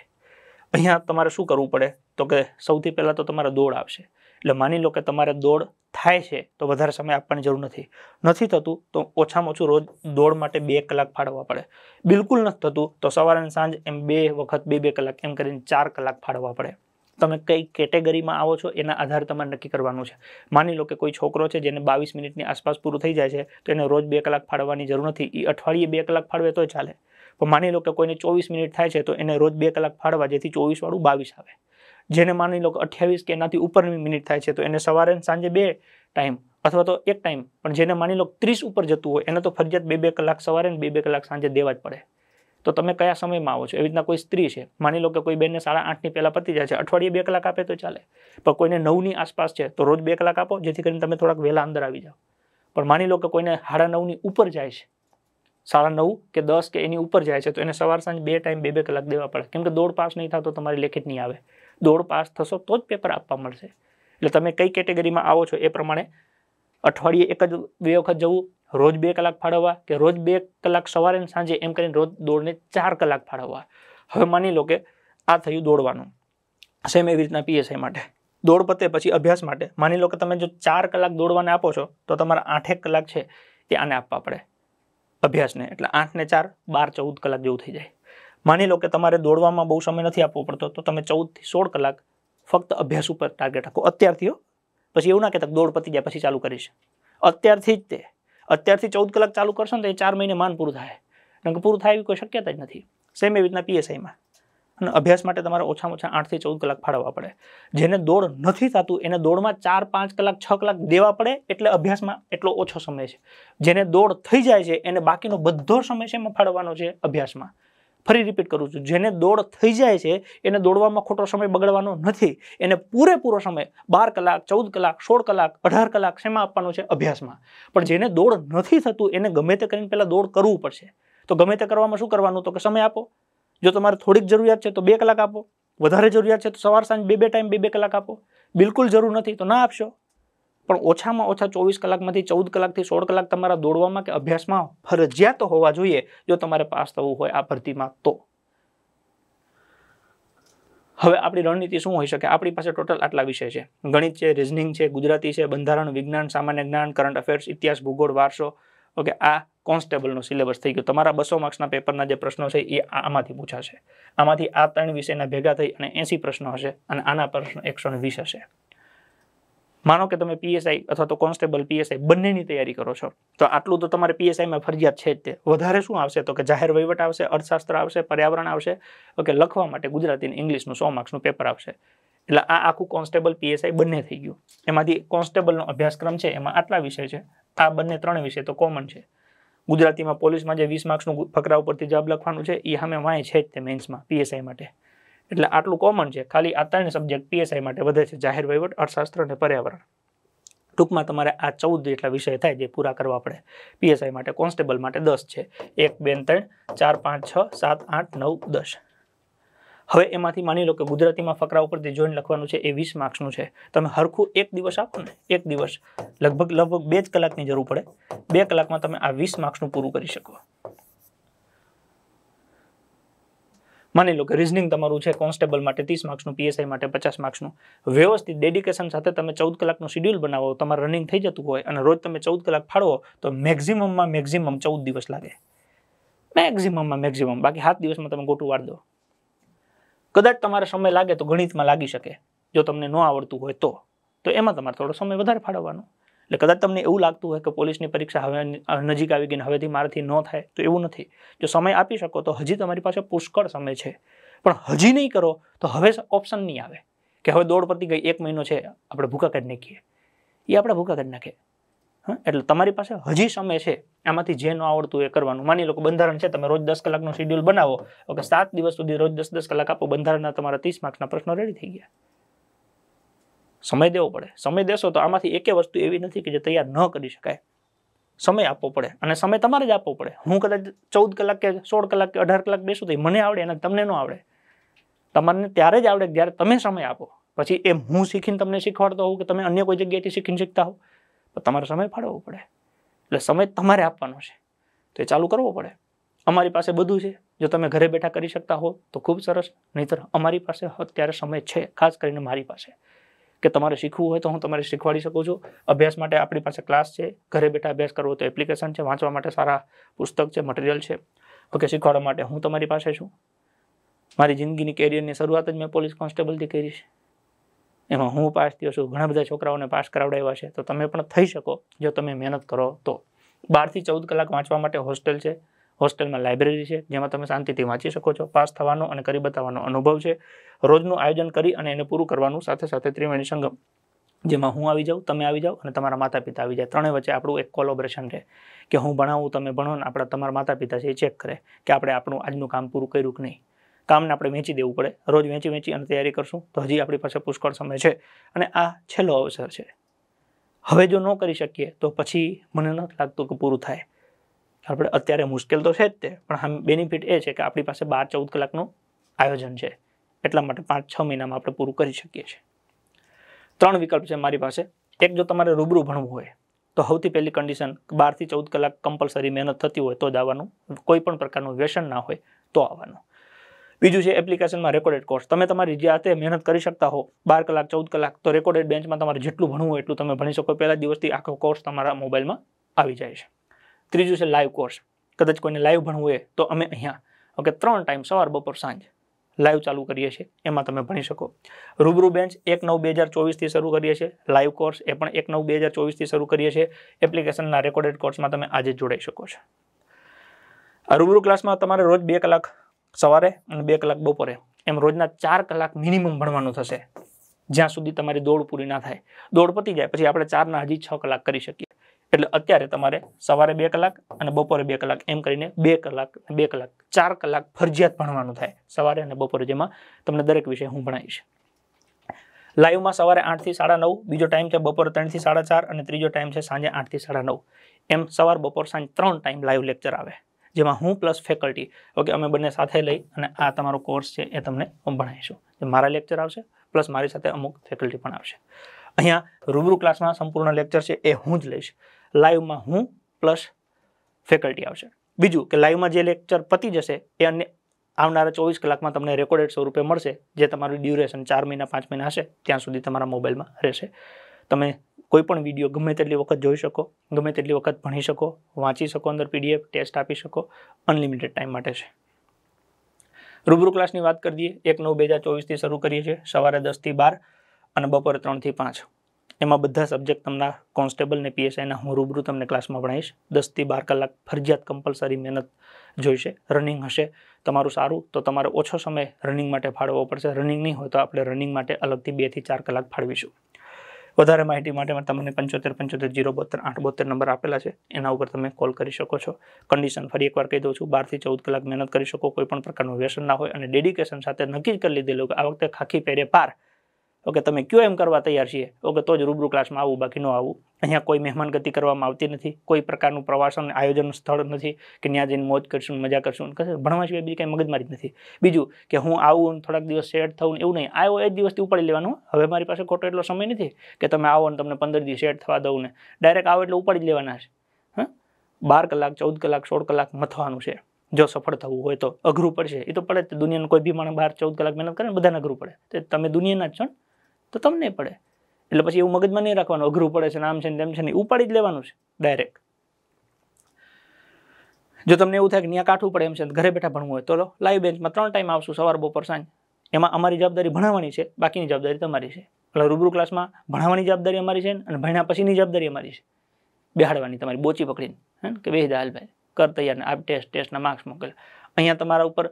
અહીંયા તમારે શું કરવું પડે તો કે સૌથી પહેલાં તો તમારે દોડ આવશે એટલે માની લો કે તમારે દોડ થાય છે તો વધારે સમય આપવાની જરૂર નથી નથી થતું તો ઓછામાં ઓછું રોજ દોડ માટે બે કલાક ફાળવવા પડે બિલકુલ નથી થતું તો સવાર અને સાંજ એમ બે વખત બે બે કલાક એમ કરીને ચાર કલાક ફાળવવા પડે તમે કઈ કેટેગરીમાં આવો છો એના આધારે તમારે નક્કી કરવાનું છે માની લો કે કોઈ છોકરો છે જેને બાવીસ મિનિટની આસપાસ પૂરું થઈ જાય છે તો એને રોજ બે કલાક ફાળવવાની જરૂર નથી એ અઠવાડિયે બે કલાક ફાળવે તો ચાલે પણ માની લો કે કોઈને ચોવીસ મિનિટ થાય છે તો એને રોજ બે કલાક ફાળવા જેથી ચોવીસવાળું બાવીસ આવે જેને માની લો કે અઠ્યાવીસ કે એનાથી ઉપરની મિનિટ થાય છે તો એને સવારે સાંજે બે ટાઈમ અથવા તો એક ટાઈમ પણ જેને માની લો ત્રીસ ઉપર જતું હોય એને તો ફરજિયાત બે બે કલાક સવારે બે બે કલાક સાંજે દેવા જ પડે તો તમે કયા સમયમાં આવો છો એવી રીતના કોઈ સ્ત્રી છે માની લો કે કોઈ બેનને સાડા આઠની પહેલાં પતી જાય છે અઠવાડિયે બે કલાક આપે તો ચાલે પણ કોઈને નવની આસપાસ છે તો રોજ બે કલાક આપો જેથી કરીને તમે થોડાક વહેલા અંદર આવી જાઓ પણ માની લો કે કોઈને સાડા નવની ઉપર જાય છે સાડા નવ કે દસ કે એની ઉપર જાય છે તો એને સવાર સાંજ બે ટાઈમ બે બે કલાક દેવા પડે કેમ કે દોડ પાસ નહીં થતો તો તમારી લેખિત નહીં આવે દોડ પાસ થશો તો જ પેપર આપવા મળશે એટલે તમે કઈ કેટેગરીમાં આવો છો એ પ્રમાણે અઠવાડિયે એક જ બે વખત જવું રોજ બે કલાક ફાળવવા કે રોજ બે કલાક સવારે અને સાંજે એમ કરીને રોજ દોડને ચાર કલાક ફાળવવા હવે માની લો કે આ થયું દોડવાનું સેમ એવી રીતના પીએસઆઈ માટે દોડ પતે પછી અભ્યાસ માટે માની લો કે તમે જો ચાર કલાક દોડવાને આપો છો તો તમારા આઠેક કલાક છે એ આને આપવા પડે અભ્યાસને એટલે આઠને ચાર બાર ચૌદ કલાક જેવું થઈ જાય માની લો કે તમારે દોડવામાં બહુ સમય નથી આપવો પડતો તો તમે ચૌદથી સોળ કલાક ફક્ત અભ્યાસ ઉપર ટાર્ગેટ રાખો અત્યારથી પછી એવું ના કે દોડ પતી જાય પછી ચાલુ કરીશ અત્યારથી જ તે અત્યારથી ચૌદ કલાક ચાલુ કરશો ને તો એ ચાર મહિને માન પૂરું થાય કારણ કે પૂરું થાય એવી કોઈ શક્યતા જ નથી સેમ એવી રીતના પીએસઆઈમાં અને અભ્યાસ માટે તમારે ઓછામાં ઓછા આઠથી ચૌદ કલાક ફાળવવા પડે જેને દોડ નથી થતું એને દોડમાં ચાર પાંચ કલાક છ કલાક દેવા પડે એટલે અભ્યાસમાં એટલો ઓછો સમય છે જેને દોડ થઈ જાય છે એને બાકીનો બધો સમય છે એમાં ફાળવવાનો છે અભ્યાસમાં ફરી રિપીટ કરું છું જેને દોડ થઈ જાય છે એને દોડવામાં ખોટો સમય બગડવાનો નથી એને પૂરેપૂરો સમય બાર કલાક ચૌદ કલાક સોળ કલાક અઢાર કલાક શેમાં આપવાનો છે અભ્યાસમાં પણ જેને દોડ નથી થતું એને ગમે તે કરીને પહેલાં દોડ કરવું પડશે તો ગમે તે કરવામાં શું કરવાનું તો કે સમય આપો જો તમારે થોડીક જરૂરિયાત છે તો બે કલાક આપો વધારે જરૂરિયાત છે તો સવાર સાંજ બે બે ટાઈમ બે બે કલાક આપો બિલકુલ જરૂર નથી તો ના આપશો પણ ઓછામાં ઓછા ચોવીસ કલાકમાંથી ચૌદ કલાકથી સોળ કલાક તમારા દોડવામાં કે અભ્યાસમાં ફરજિયાત હોવા જોઈએ જો તમારે પાસ થવું હોય આ ભરતીમાં તો હવે આપણી રણનીતિ શું હોઈ શકે આપણી પાસે ટોટલ આટલા વિષય છે ગણિત છે રિઝનિંગ છે ગુજરાતી છે બંધારણ વિજ્ઞાન સામાન્ય જ્ઞાન કરંટ અફેર્સ ઇતિહાસ ભૂગોળ વારસો ઓકે આ કોન્સ્ટેબલનો સિલેબસ થઈ ગયો તમારા બસો માર્ક્સના પેપરના જે પ્રશ્નો છે એ આમાંથી પૂછાશે આમાંથી આ ત્રણ વિષયના ભેગા થઈ અને એંસી પ્રશ્નો હશે અને આના પ્રશ્નો એકસો વીસ હશે માનો કે તમે પીએસઆઈ અથવા તો કોન્સ્ટેબલ પીએસઆઈ બંનેની તૈયારી કરો છો તો આટલું તો તમારે પીએસઆઈમાં ફરજિયાત છે જ તે વધારે શું આવશે તો કે જાહેર વહીવટ આવશે અર્થશાસ્ત્ર આવશે પર્યાવરણ આવશે ઓકે લખવા માટે ગુજરાતી ઇંગ્લિશનું સો માર્ક્સનું પેપર આવશે એટલે આ આખું કોન્સ્ટેબલ પીએસઆઈ બંને થઈ ગયું એમાંથી કોન્સ્ટેબલનો અભ્યાસક્રમ છે એમાં આટલા વિષય છે આ બંને ત્રણ વિષય તો કોમન છે ગુજરાતીમાં પોલીસમાં જે વીસ માર્ક્સનું ફકરા ઉપરથી જવાબ લખવાનું છે એ સામે વાંય છે જ તે મેન્સમાં પીએસઆઈ માટે એટલે આટલું કોમન છે ખાલી આ ત્રણ સબ્જેક્ટ પીએસઆઈ માટે વધે છે જાહેર વહીવટ અર્થશાસ્ત્ર અને પર્યાવરણ ટૂંકમાં તમારે આ ચૌદ જેટલા વિષય થાય જે પૂરા કરવા પડે પીએસઆઈ માટે કોન્સ્ટેબલ માટે દસ છે એક બે ત્રણ ચાર પાંચ છ સાત આઠ નવ દસ હવે એમાંથી માની લો કે ગુજરાતીમાં ફકરા ઉપરથી જોઈન લખવાનું છે એ વીસ માર્ક્સનું છે તમે હરખું એક દિવસ આપો ને એક દિવસ લગભગ લગભગ બે જ કલાકની જરૂર પડે બે કલાકમાં તમે આ વીસ માર્ક્સનું પૂરું કરી શકો માની લો કે રિઝનિંગ તમારું છે કોન્સ્ટેબલ માટે ત્રીસ માર્ક્સનું પીએસઆઈ માટે પચાસ માર્ક્સનું વ્યવસ્થિત ડેડિકેશન સાથે તમે ચૌદ કલાકનું શિડ્યુલ બનાવો તમારું રનિંગ થઈ જતું હોય અને રોજ તમે ચૌદ કલાક ફાળવો તો મેક્ઝિમમમાં મેક્ઝિમમ ચૌદ દિવસ લાગે મેક્ઝિમમમાં મેક્ઝિમમ બાકી સાત દિવસમાં તમે ગોટું વાર દો કદાચ તમારે સમય લાગે તો ગણિતમાં લાગી શકે જો તમને ન આવડતું હોય તો તો એમાં તમારે થોડો સમય વધારે ફાળવવાનો એટલે કદાચ તમને એવું લાગતું હોય કે પોલીસની પરીક્ષા હવે નજીક આવી ગઈ હવેથી મારાથી ન થાય તો એવું નથી જો સમય આપી શકો તો હજી તમારી પાસે પુષ્કળ સમય છે પણ હજી નહીં કરો તો હવે ઓપ્શન નહીં આવે કે હવે દોડ પરથી ગઈ એક મહિનો છે આપણે ભૂકા કરી નાખીએ એ આપણે ભૂકા કરી નાખીએ એટલે તમારી પાસે હજી સમય છે આમાંથી જે ન આવડતું એ કરવાનું માની લો કે બંધારણ છે તમે રોજ દસ કલાકનો શેડ્યુલ બનાવો કે સાત દિવસ સુધી રોજ દસ દસ કલાક આપો બંધારણના તમારા ત્રીસ માર્ક્સના પ્રશ્નો રેડી થઈ ગયા સમય દેવો પડે સમય દેશો તો આમાંથી એકે વસ્તુ એવી નથી કે જે તૈયાર ન કરી શકાય સમય આપવો પડે અને સમય તમારે જ આપવો પડે હું કદાચ ચૌદ કલાક કે સોળ કલાક કે અઢાર કલાક બેસું તો મને આવડે અને તમને ન આવડે તમને ત્યારે જ આવડે જ્યારે તમે સમય આપો પછી એ હું શીખીને તમને શીખવાડતો હોઉં કે તમે અન્ય કોઈ જગ્યાએથી શીખીને શીખતા હો તો તમારે સમય ફાળવવો પડે એટલે સમય તમારે આપવાનો છે તો એ ચાલુ કરવો પડે અમારી પાસે બધું છે જો તમે ઘરે બેઠા કરી શકતા હો તો ખૂબ સરસ નહીતર અમારી પાસે અત્યારે સમય છે ખાસ કરીને મારી પાસે કે તમારે શીખવું હોય તો હું તમારે શીખવાડી શકું છું અભ્યાસ માટે આપણી પાસે ક્લાસ છે ઘરે બેઠા અભ્યાસ કરવો તો એપ્લિકેશન છે વાંચવા માટે સારા પુસ્તક છે મટીરિયલ છે ઓકે શીખવાડવા માટે હું તમારી પાસે છું મારી જિંદગીની કેરિયરની શરૂઆત જ મેં પોલીસ કોન્સ્ટેબલથી કરીશ એમાં હું પાસ થયો છું ઘણા બધા છોકરાઓને પાસ કરાવડાવ્યા છે તો તમે પણ થઈ શકો જો તમે મહેનત કરો તો બારથી ચૌદ કલાક વાંચવા માટે હોસ્ટેલ છે હોસ્ટેલમાં લાઇબ્રેરી છે જેમાં તમે શાંતિથી વાંચી શકો છો પાસ થવાનો અને કરી બતાવવાનો અનુભવ છે રોજનું આયોજન કરી અને એને પૂરું કરવાનું સાથે સાથે ત્રિવેણી સંગમ જેમાં હું આવી જાઉં તમે આવી જાઓ અને તમારા માતા પિતા આવી જાય ત્રણેય વચ્ચે આપણું એક કોલોબરેશન રહે કે હું ભણાવું તમે ભણો ને આપણા તમારા માતા પિતા છે એ ચેક કરે કે આપણે આપણું આજનું કામ પૂરું કર્યું કે નહીં કામને આપણે વેચી દેવું પડે રોજ વેચી વેચી અને તૈયારી કરશું તો હજી આપણી પાસે પુષ્કળ સમય છે અને આ છેલ્લો અવસર છે હવે જો ન કરી શકીએ તો પછી મને નથી લાગતું કે પૂરું થાય આપણે અત્યારે મુશ્કેલ તો છે જ તે પણ બેનિફિટ એ છે કે આપણી પાસે બાર ચૌદ કલાકનું આયોજન છે એટલા માટે પાંચ છ મહિનામાં આપણે પૂરું કરી શકીએ છીએ ત્રણ વિકલ્પ છે મારી પાસે એક જો તમારે રૂબરૂ ભણવું હોય તો સૌથી પહેલી કન્ડિશન બારથી ચૌદ કલાક કમ્પલસરી મહેનત થતી હોય તો જ આવવાનું કોઈ પણ પ્રકારનું વ્યસન ના હોય તો આવવાનું બીજું છે એપ્લિકેશનમાં રેકોર્ડેડ કોર્સ તમે તમારી જાતે મહેનત કરી શકતા હો બાર કલાક ચૌદ કલાક તો રેકોર્ડેડ બેન્ચમાં તમારે જેટલું ભણવું હોય એટલું તમે ભણી શકો પહેલા દિવસથી આખો કોર્સ તમારા મોબાઈલમાં આવી જાય છે ત્રીજું છે લાઈવ કોર્સ કદાચ કોઈને લાઈવ ભણવું હોય તો અમે અહીંયા ઓકે ત્રણ ટાઈમ સવાર બપોર સાંજ લાઈવ ચાલુ કરીએ છીએ એમાં તમે ભણી શકો રૂબરૂ બેન્ચ એક નવ બે હજાર ચોવીસથી શરૂ કરીએ છીએ લાઈવ કોર્સ એ પણ એક નવ બે હજાર ચોવીસથી શરૂ કરીએ છીએ એપ્લિકેશનના રેકોર્ડેડ કોર્સમાં તમે આજે જોડાઈ શકો છો આ રૂબરૂ ક્લાસમાં તમારે રોજ બે કલાક સવારે અને બે કલાક બપોરે એમ રોજના ચાર કલાક મિનિમમ ભણવાનું થશે જ્યાં સુધી તમારી દોડ પૂરી ના થાય દોડ પતી જાય પછી આપણે ચારના હજી છ કલાક કરી શકીએ એટલે અત્યારે તમારે સવારે બે કલાક અને બપોરે બે કલાક એમ કરીને બે કલાક બે કલાક ચાર કલાક ફરજિયાત ભણવાનું થાય સવારે અને બપોરે જેમાં તમને દરેક વિષય હું ભણાવીશ લાઈવમાં સવારે આઠથી સાડા નવ બીજો ટાઈમ છે બપોર ત્રણથી સાડા ચાર અને ત્રીજો ટાઈમ છે સાંજે આઠથી સાડા નવ એમ સવાર બપોર સાંજ ત્રણ ટાઈમ લાઈવ લેક્ચર આવે જેમાં હું પ્લસ ફેકલ્ટી ઓકે અમે બંને સાથે લઈ અને આ તમારો કોર્સ છે એ તમને ભણાવીશું મારા લેક્ચર આવશે પ્લસ મારી સાથે અમુક ફેકલ્ટી પણ આવશે અહીંયા રૂબરૂ ક્લાસમાં સંપૂર્ણ લેક્ચર છે એ હું જ લઈશ લાઈવમાં હું પ્લસ ફેકલ્ટી આવશે બીજું કે લાઈવમાં જે લેક્ચર પતી જશે એ અન્ય આવનારા ચોવીસ કલાકમાં તમને રેકોર્ડેડ સ્વરૂપે મળશે જે તમારું ડ્યુરેશન ચાર મહિના પાંચ મહિના હશે ત્યાં સુધી તમારા મોબાઈલમાં રહેશે તમે કોઈપણ વિડીયો ગમે તેટલી વખત જોઈ શકો ગમે તેટલી વખત ભણી શકો વાંચી શકો અંદર પીડીએફ ટેસ્ટ આપી શકો અનલિમિટેડ ટાઈમ માટે છે રૂબરૂ ક્લાસની વાત કરી દઈએ એક નવ બે હજાર ચોવીસથી શરૂ કરીએ છીએ સવારે દસથી બાર અને બપોરે ત્રણથી પાંચ એમાં બધા સબ્જેક્ટ તમને કોન્સ્ટેબલ ને પીએસઆઈના હું રૂબરૂ તમને ક્લાસમાં ભણાવીશ દસથી બાર કલાક ફરજિયાત કમ્પલસરી મહેનત જોઈશે રનિંગ હશે તમારું સારું તો તમારે ઓછો સમય રનિંગ માટે ફાળવવો પડશે રનિંગ નહીં હોય તો આપણે રનિંગ માટે અલગથી બેથી ચાર કલાક ફાળવીશું વધારે માહિતી માટે તમને પંચોતેર પંચોતેર જીરો બોતેર આઠ બોતેર નંબર આપેલા છે એના ઉપર તમે કોલ કરી શકો છો કન્ડિશન ફરી એકવાર કહી દઉં છું બારથી ચૌદ કલાક મહેનત કરી શકો કોઈ પણ પ્રકારનું વ્યસન ના હોય અને ડેડિકેશન સાથે નક્કી કરી લીધેલું કે આ વખતે ખાખી પહેરે પાર ઓકે તમે કયો એમ કરવા તૈયાર છીએ ઓકે તો જ રૂબરૂ ક્લાસમાં આવું બાકી ન આવું અહીંયા કોઈ મહેમાન ગતિ કરવામાં આવતી નથી કોઈ પ્રકારનું પ્રવાસન આયોજન સ્થળ નથી કે ત્યાં જઈને મોજ કરશું મજા કરશું કશે ભણવા સિવાય બીજી કંઈ મગજમારી જ નથી બીજું કે હું આવું થોડાક દિવસ સેટ થવું એવું નહીં આવ્યો એ જ દિવસથી ઉપાડી લેવાનું હવે મારી પાસે ખોટો એટલો સમય નથી કે તમે આવો ને તમને પંદર દિવસ સેટ થવા દઉં ને ડાયરેક્ટ આવો એટલે ઉપાડી લેવાના છે હા બાર કલાક ચૌદ કલાક સોળ કલાક મથવાનું છે જો સફળ થવું હોય તો અઘરું પડશે એ તો પડે દુનિયાનું કોઈ બી માણસ બહાર ચૌદ કલાક મહેનત કરે ને બધાને અઘરું પડે તો તમે દુનિયાના જ છો ને તો તમને પડે એટલે પછી એવું મગજમાં નહીં રાખવાનું અઘરું પડે છે નામ છે ને તેમ છે ને ઉપાડી જ લેવાનું છે ડાયરેક્ટ જો તમને એવું થાય કે ત્યાં કાઠું પડે એમ છે ઘરે બેઠા ભણવું હોય તો લો લાઈવ બેન્ચમાં ત્રણ ટાઈમ આવશું સવાર બપોર સાંજ એમાં અમારી જવાબદારી ભણાવવાની છે બાકીની જવાબદારી તમારી છે એટલે રૂબરૂ ક્લાસમાં ભણાવવાની જવાબદારી અમારી છે અને ભણ્યા પછીની જવાબદારી અમારી છે બેહાડવાની તમારી બોચી પકડીને હે કે બે હાલ કર તૈયાર ને આપ ટેસ્ટ ટેસ્ટના માર્ક્સ મોકલ અહીંયા તમારા ઉપર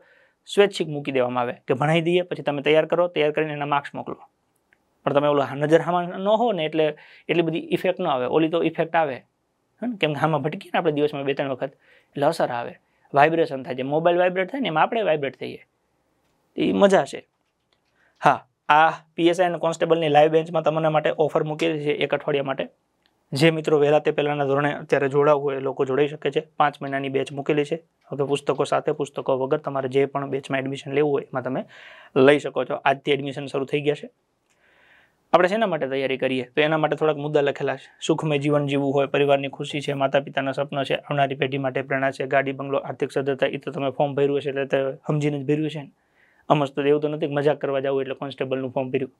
સ્વૈચ્છિક મૂકી દેવામાં આવે કે ભણાવી દઈએ પછી તમે તૈયાર કરો તૈયાર કરીને એના માર્ક્સ મોકલો પણ તમે ઓલું નજર હામાં ન હો ને એટલે એટલી બધી ઇફેક્ટ ન આવે ઓલી તો ઇફેક્ટ આવે હે કેમ કે હામાં ભટકીએ ને આપણે દિવસમાં બે ત્રણ વખત એટલે અસર આવે વાઇબ્રેશન થાય જે મોબાઈલ વાઇબ્રેટ થાય ને એમાં આપણે વાઇબ્રેટ થઈએ એ મજા છે હા આ પીએસઆઈ અને કોન્સ્ટેબલની લાઈવ બેન્ચમાં તમને માટે ઓફર મૂકેલી છે એક અઠવાડિયા માટે જે મિત્રો વહેલા તે પહેલાંના ધોરણે અત્યારે જોડાવું હોય એ લોકો જોડાઈ શકે છે પાંચ મહિનાની બેચ મૂકેલી છે હવે પુસ્તકો સાથે પુસ્તકો વગર તમારે જે પણ બેચમાં એડમિશન લેવું હોય એમાં તમે લઈ શકો છો આજથી એડમિશન શરૂ થઈ ગયા છે આપણે શેના માટે તૈયારી કરીએ તો એના માટે થોડાક મુદ્દા લખેલા છે સુખમય જીવન જીવવું હોય પરિવારની ખુશી છે માતા પિતાના સપના છે આવનારી પેઢી માટે પ્રેરણા છે ગાડી બંગલો આર્થિક સદ્ધતા એ તો તમે ફોર્મ ભર્યું છે એટલે તે સમજીને જ ભર્યું છે ને અમસ્ત તો એવું તો નથી મજાક કરવા જવું એટલે કોન્સ્ટેબલનું ફોર્મ ભર્યું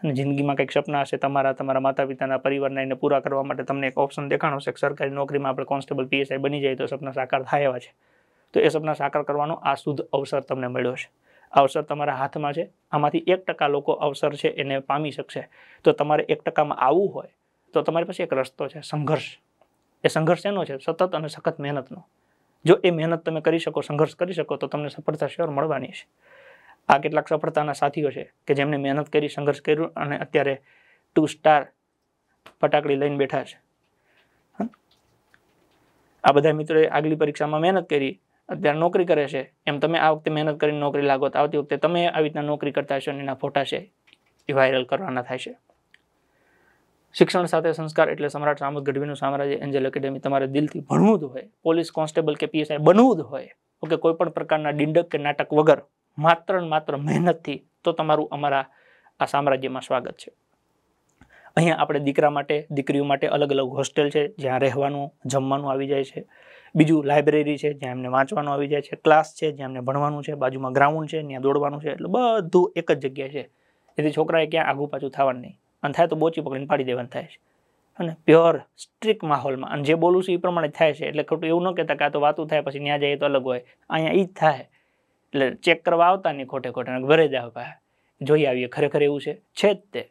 અને જિંદગીમાં કંઈક સપના હશે તમારા તમારા માતા પિતાના પરિવારના એને પૂરા કરવા માટે તમને એક ઓપ્શન દેખાણો છે કે સરકારી નોકરીમાં આપણે કોન્સ્ટેબલ પીએસઆઈ બની જાય તો સપના સાકાર થાય એવા છે તો એ સપના સાકાર કરવાનો આ શુદ્ધ અવસર તમને મળ્યો છે અવસર તમારા હાથમાં છે આમાંથી એક ટકા લોકો અવસર છે એને પામી શકશે તો તમારે એક ટકામાં આવવું હોય તો તમારી પાસે એક રસ્તો છે સંઘર્ષ એ સંઘર્ષ એનો છે સતત અને સખત મહેનતનો જો એ મહેનત તમે કરી શકો સંઘર્ષ કરી શકો તો તમને સફળતા શ્યોર મળવાની છે આ કેટલાક સફળતાના સાથીઓ છે કે જેમણે મહેનત કરી સંઘર્ષ કર્યો અને અત્યારે ટુ સ્ટાર ફટાકડી લઈને બેઠા છે આ બધા મિત્રોએ આગલી પરીક્ષામાં મહેનત કરી અત્યારે નોકરી કરે છે એમ તમે આ વખતે મહેનત કરીને નોકરી લાગો તો આવતી વખતે તમે આવી રીતના નોકરી કરતા હશો અને એના ફોટા છે એ વાયરલ કરવાના થાય છે શિક્ષણ સાથે સંસ્કાર એટલે સમ્રાટ સામંત ગઢવીનું સામ્રાજ્ય એન્જલ એકેડેમી તમારે દિલથી ભણવું જ હોય પોલીસ કોન્સ્ટેબલ કે પીએસઆઈ બનવું જ હોય ઓકે કોઈ પણ પ્રકારના ડિંડક કે નાટક વગર માત્ર ને માત્ર મહેનતથી તો તમારું અમારા આ સામ્રાજ્યમાં સ્વાગત છે અહીંયા આપણે દીકરા માટે દીકરીઓ માટે અલગ અલગ હોસ્ટેલ છે જ્યાં રહેવાનું જમવાનું આવી જાય છે બીજું લાઇબ્રેરી છે જ્યાં એમને વાંચવાનું આવી જાય છે ક્લાસ છે જ્યાં એમને ભણવાનું છે બાજુમાં ગ્રાઉન્ડ છે ત્યાં દોડવાનું છે એટલે બધું એક જ જગ્યાએ છે જેથી છોકરાએ ક્યાં આગું પાછું થવાનું નહીં અને થાય તો બોચી પકડીને પાડી દેવાનું થાય છે અને પ્યોર સ્ટ્રિક માહોલમાં અને જે બોલું છું એ પ્રમાણે થાય છે એટલે ખોટું એવું ન કહેતા કે આ તો વાતું થાય પછી ત્યાં જઈએ તો અલગ હોય અહીંયા એ જ થાય એટલે ચેક કરવા આવતા નહીં ખોટે ખોટે ભરે જ આવે જોઈ આવીએ ખરેખર એવું છે છે જ તે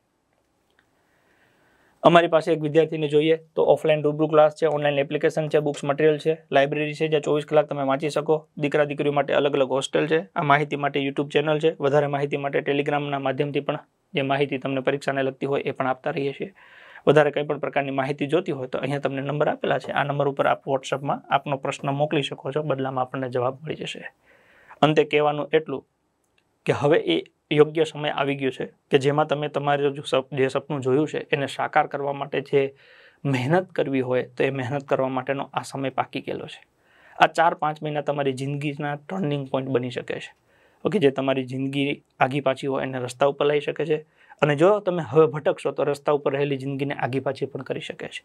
અમારી પાસે એક વિદ્યાર્થીને જોઈએ તો ઓફલાઈન રૂબરૂ ક્લાસ છે ઓનલાઈન એપ્લિકેશન છે બુક્સ મટીરિયલ છે લાઇબ્રેરી છે જ્યાં ચોવીસ કલાક તમે વાંચી શકો દીકરા દીકરીઓ માટે અલગ અલગ હોસ્ટેલ છે આ માહિતી માટે યુટ્યુબ ચેનલ છે વધારે માહિતી માટે ટેલિગ્રામના માધ્યમથી પણ જે માહિતી તમને પરીક્ષાને લગતી હોય એ પણ આપતા રહીએ છીએ વધારે કંઈ પણ પ્રકારની માહિતી જોતી હોય તો અહીંયા તમને નંબર આપેલા છે આ નંબર ઉપર આપ વોટ્સઅપમાં આપનો પ્રશ્ન મોકલી શકો છો બદલામાં આપણને જવાબ મળી જશે અંતે કહેવાનું એટલું કે હવે એ યોગ્ય સમય આવી ગયો છે કે જેમાં તમે તમારે જે સપનું જોયું છે એને સાકાર કરવા માટે જે મહેનત કરવી હોય તો એ મહેનત કરવા માટેનો આ સમય પાકી ગયેલો છે આ ચાર પાંચ મહિના તમારી જિંદગીના ટર્નિંગ પોઈન્ટ બની શકે છે ઓકે જે તમારી જિંદગી આગી પાછી હોય એને રસ્તા ઉપર લઈ શકે છે અને જો તમે હવે ભટકશો તો રસ્તા ઉપર રહેલી જિંદગીને આઘી પાછી પણ કરી શકે છે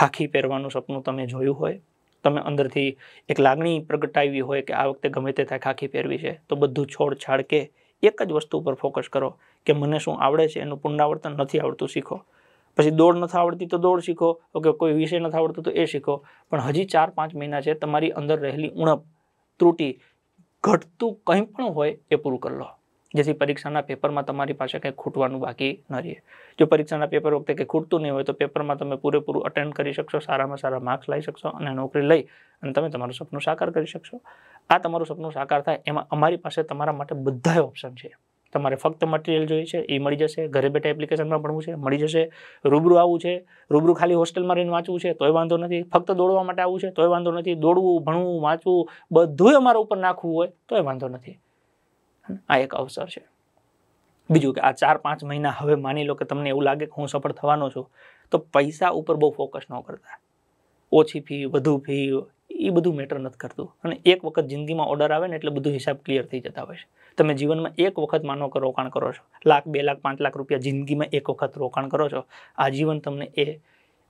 ખાખી પહેરવાનું સપનું તમે જોયું હોય તમે અંદરથી એક લાગણી પ્રગટાવી હોય કે આ વખતે ગમે તે થાય ખાખી પહેરવી છે તો બધું છોડ છાડ કે એક જ વસ્તુ ઉપર ફોકસ કરો કે મને શું આવડે છે એનું પુનરાવર્તન નથી આવડતું શીખો પછી દોડ નથી આવડતી તો દોડ શીખો ઓકે કોઈ વિષય નથી આવડતો તો એ શીખો પણ હજી ચાર પાંચ મહિના છે તમારી અંદર રહેલી ઉણપ ત્રુટી ઘટતું કંઈ પણ હોય એ પૂરું કરી લો જેથી પરીક્ષાના પેપરમાં તમારી પાસે કંઈ ખૂટવાનું બાકી ન રહે જો પરીક્ષાના પેપર વખતે કંઈ ખૂટતું નહીં હોય તો પેપરમાં તમે પૂરેપૂરું અટેન્ડ કરી શકશો સારામાં સારા માર્ક્સ લઈ શકશો અને નોકરી લઈ અને તમે તમારું સપનું સાકાર કરી શકશો આ તમારું સપનું સાકાર થાય એમાં અમારી પાસે તમારા માટે બધા ઓપ્શન છે તમારે ફક્ત મટીરિયલ જોઈએ છે એ મળી જશે ઘરે બેઠા એપ્લિકેશનમાં ભણવું છે મળી જશે રૂબરૂ આવવું છે રૂબરૂ ખાલી હોસ્ટેલમાં રહીને વાંચવું છે તોય વાંધો નથી ફક્ત દોડવા માટે આવવું છે તોય વાંધો નથી દોડવું ભણવું વાંચવું બધું અમારા ઉપર નાખવું હોય તોય વાંધો નથી આ એક અવસર છે બીજું કે આ ચાર પાંચ મહિના હવે માની લો કે તમને એવું લાગે કે હું સફળ થવાનો છું તો પૈસા ઉપર બહુ ફોકસ ન કરતા ઓછી ફી વધુ ફી એ બધું મેટર નથી કરતું અને એક વખત જિંદગીમાં ઓર્ડર આવે ને એટલે બધું હિસાબ ક્લિયર થઈ જતા હોય છે તમે જીવનમાં એક વખત માનો કે રોકાણ કરો છો લાખ બે લાખ પાંચ લાખ રૂપિયા જિંદગીમાં એક વખત રોકાણ કરો છો આ જીવન તમને એ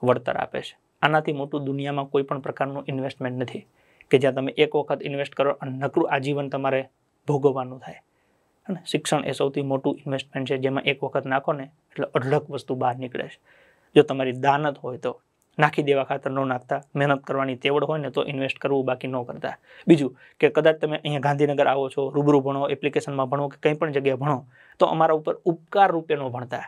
વળતર આપે છે આનાથી મોટું દુનિયામાં કોઈ પણ પ્રકારનું ઇન્વેસ્ટમેન્ટ નથી કે જ્યાં તમે એક વખત ઇન્વેસ્ટ કરો અને નકરું આજીવન તમારે ભોગવવાનું થાય અને શિક્ષણ એ સૌથી મોટું ઇન્વેસ્ટમેન્ટ છે જેમાં એક વખત નાખો ને એટલે અઢળક વસ્તુ બહાર નીકળે છે જો તમારી દાનત હોય તો નાખી દેવા ખાતર ન નાખતા મહેનત કરવાની તેવડ હોય ને તો ઇન્વેસ્ટ કરવું બાકી ન કરતા બીજું કે કદાચ તમે અહીંયા ગાંધીનગર આવો છો રૂબરૂ ભણો એપ્લિકેશનમાં ભણો કે કંઈ પણ જગ્યાએ ભણો તો અમારા ઉપર ઉપકાર રૂપે ન ભણતા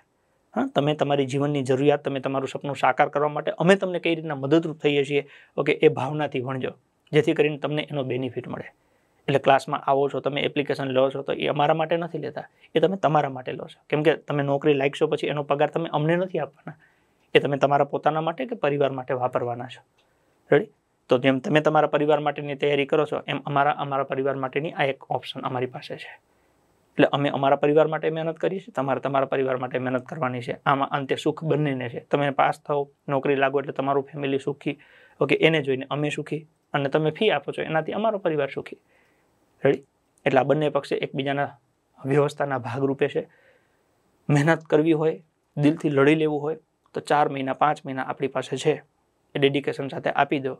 હા તમે તમારી જીવનની જરૂરિયાત તમે તમારું સપનું સાકાર કરવા માટે અમે તમને કઈ રીતના મદદરૂપ થઈએ છીએ ઓકે એ ભાવનાથી ભણજો જેથી કરીને તમને એનો બેનિફિટ મળે એટલે ક્લાસમાં આવો છો તમે એપ્લિકેશન લો છો તો એ અમારા માટે નથી લેતા એ તમે તમારા માટે લો છો કેમ કે તમે નોકરી લાગશો પછી એનો પગાર તમે અમને નથી આપવાના એ તમે તમારા પોતાના માટે કે પરિવાર માટે વાપરવાના છો રેડી તો જેમ તમે તમારા પરિવાર માટેની તૈયારી કરો છો એમ અમારા અમારા પરિવાર માટેની આ એક ઓપ્શન અમારી પાસે છે એટલે અમે અમારા પરિવાર માટે મહેનત કરીએ છીએ તમારે તમારા પરિવાર માટે મહેનત કરવાની છે આમાં અંતે સુખ બંનેને છે તમે પાસ થાઓ નોકરી લાગો એટલે તમારું ફેમિલી સુખી ઓકે એને જોઈને અમે સુખી અને તમે ફી આપો છો એનાથી અમારો પરિવાર સુખી રેડી એટલે આ બંને પક્ષે એકબીજાના વ્યવસ્થાના ભાગરૂપે છે મહેનત કરવી હોય દિલથી લડી લેવું હોય તો ચાર મહિના પાંચ મહિના આપણી પાસે છે એ ડેડિકેશન સાથે આપી દો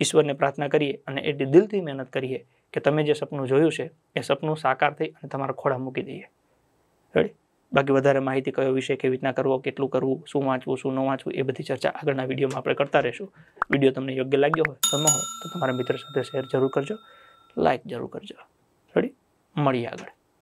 ઈશ્વરને પ્રાર્થના કરીએ અને એટલી દિલથી મહેનત કરીએ કે તમે જે સપનું જોયું છે એ સપનું સાકાર થઈ અને તમારા ખોળા મૂકી દઈએ રેડી બાકી વધારે માહિતી કયો વિષય કેવી રીતના કરવો કેટલું કરવું શું વાંચવું શું ન વાંચવું એ બધી ચર્ચા આગળના વિડીયોમાં આપણે કરતા રહેશું વિડીયો તમને યોગ્ય લાગ્યો હોય ગમો હોય તો તમારા મિત્ર સાથે શેર જરૂર કરજો લાઈક જરૂર કરજો રેડી મળીએ આગળ